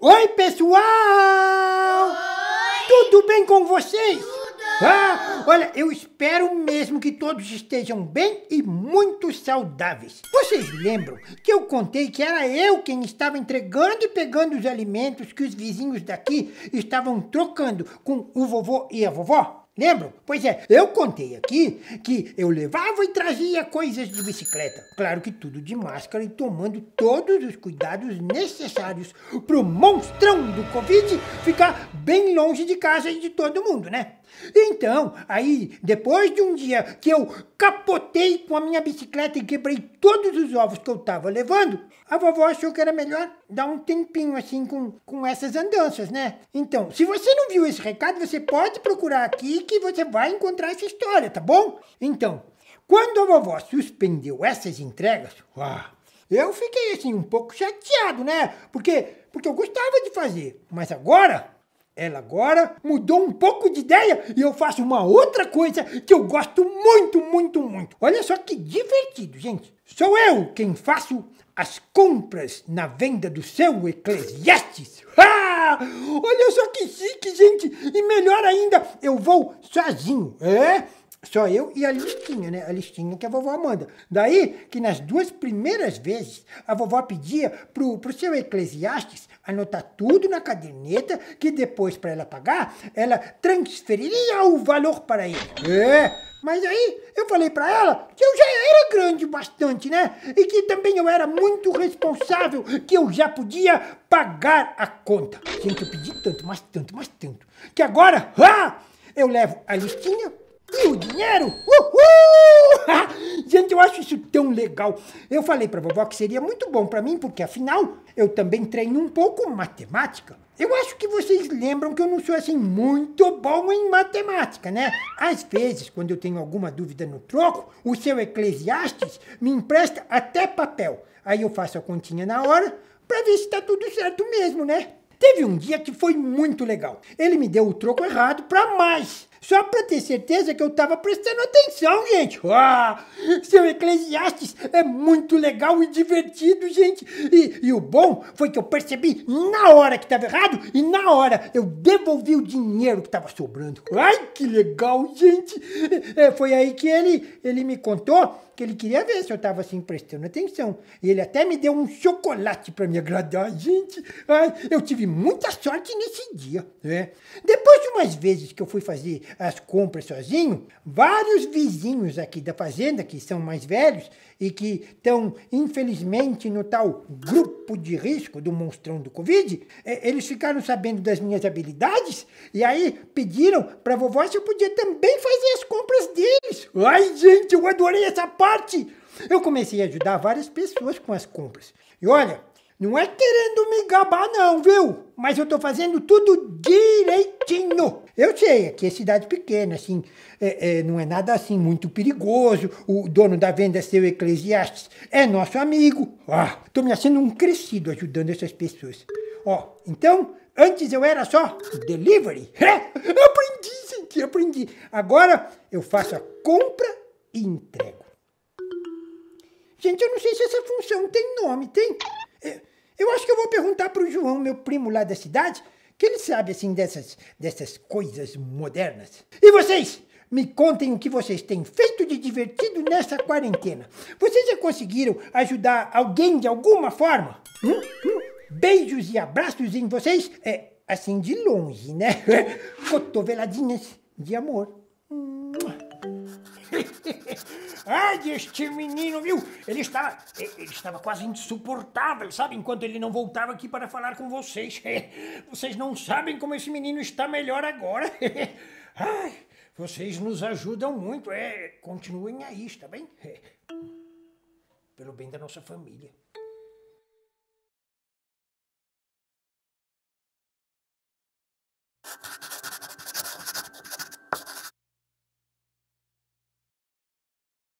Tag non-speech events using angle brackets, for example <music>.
Oi, pessoal! Oi. Tudo bem com vocês? Tudo! Ah, olha, eu espero mesmo que todos estejam bem e muito saudáveis. Vocês lembram que eu contei que era eu quem estava entregando e pegando os alimentos que os vizinhos daqui estavam trocando com o vovô e a vovó? Lembram? Pois é, eu contei aqui que eu levava e trazia coisas de bicicleta. Claro que tudo de máscara e tomando todos os cuidados necessários pro monstrão do Covid ficar bem longe de casa e de todo mundo, né? Então, aí, depois de um dia que eu capotei com a minha bicicleta e quebrei todos os ovos que eu tava levando, a vovó achou que era melhor dar um tempinho assim com, com essas andanças, né? Então, se você não viu esse recado, você pode procurar aqui que você vai encontrar essa história, tá bom? Então, quando a vovó suspendeu essas entregas, ah, eu fiquei assim um pouco chateado, né? Porque, porque eu gostava de fazer, mas agora ela agora mudou um pouco de ideia e eu faço uma outra coisa que eu gosto muito, muito, muito. Olha só que divertido, gente. Sou eu quem faço as compras na venda do seu Eclesiastes. Ah! Olha só que chique, gente! E melhor ainda, eu vou sozinho. É? Só eu e a listinha, né? A listinha que a vovó manda. Daí que nas duas primeiras vezes a vovó pedia pro, pro seu Eclesiastes anotar tudo na caderneta que depois, para ela pagar, ela transferiria o valor para ele. É! Mas aí eu falei para ela que eu já era grande bastante, né? E que também eu era muito responsável, que eu já podia pagar a conta. Gente, eu pedi tanto, mas tanto, mas tanto, que agora ah, eu levo a listinha e o dinheiro? Uhul! <laughs> Gente, eu acho isso tão legal. Eu falei pra vovó que seria muito bom pra mim, porque afinal eu também treino um pouco matemática. Eu acho que vocês lembram que eu não sou assim muito bom em matemática, né? Às vezes, quando eu tenho alguma dúvida no troco, o seu Eclesiastes me empresta até papel. Aí eu faço a continha na hora pra ver se tá tudo certo mesmo, né? Teve um dia que foi muito legal. Ele me deu o troco errado pra mais. Só para ter certeza que eu estava prestando atenção, gente. Ah, seu Eclesiastes é muito legal e divertido, gente. E, e o bom foi que eu percebi na hora que estava errado e na hora eu devolvi o dinheiro que estava sobrando. Ai, que legal, gente. É, foi aí que ele, ele me contou que ele queria ver se eu estava assim prestando atenção. E ele até me deu um chocolate para me agradar, gente. Ai, eu tive muita sorte nesse dia. Né? Depois de umas vezes que eu fui fazer as compras sozinho, vários vizinhos aqui da fazenda, que são mais velhos e que estão, infelizmente, no tal grupo de risco do monstrão do Covid, é, eles ficaram sabendo das minhas habilidades e aí pediram para vovó se eu podia também fazer as compras deles. Ai, gente, eu adorei essa parte! Eu comecei a ajudar várias pessoas com as compras. E olha, não é querendo me gabar, não, viu? Mas eu tô fazendo tudo direitinho. Eu sei, aqui é cidade pequena, assim, é, é, não é nada assim muito perigoso. O dono da venda, é seu Eclesiastes, é nosso amigo. Ah, tô me achando um crescido ajudando essas pessoas. Ó, então, antes eu era só delivery. <laughs> É, aprendi, gente, aprendi. Agora eu faço a compra e entrego. Gente, eu não sei se essa função tem nome, tem? É, eu acho que eu vou perguntar para o João, meu primo lá da cidade, que ele sabe assim dessas, dessas coisas modernas. E vocês? Me contem o que vocês têm feito de divertido nessa quarentena. Vocês já conseguiram ajudar alguém de alguma forma? Hum? Hum? Beijos e abraços em vocês? É, assim de longe, né? <laughs> Cotoveladinhas de amor. Hum. <laughs> Ai, este menino, viu? Ele estava, ele estava quase insuportável, sabe? Enquanto ele não voltava aqui para falar com vocês. <laughs> Vocês não sabem como esse menino está melhor agora. <laughs> Ai, vocês nos ajudam muito. É, continuem aí, está bem? Pelo bem da nossa família.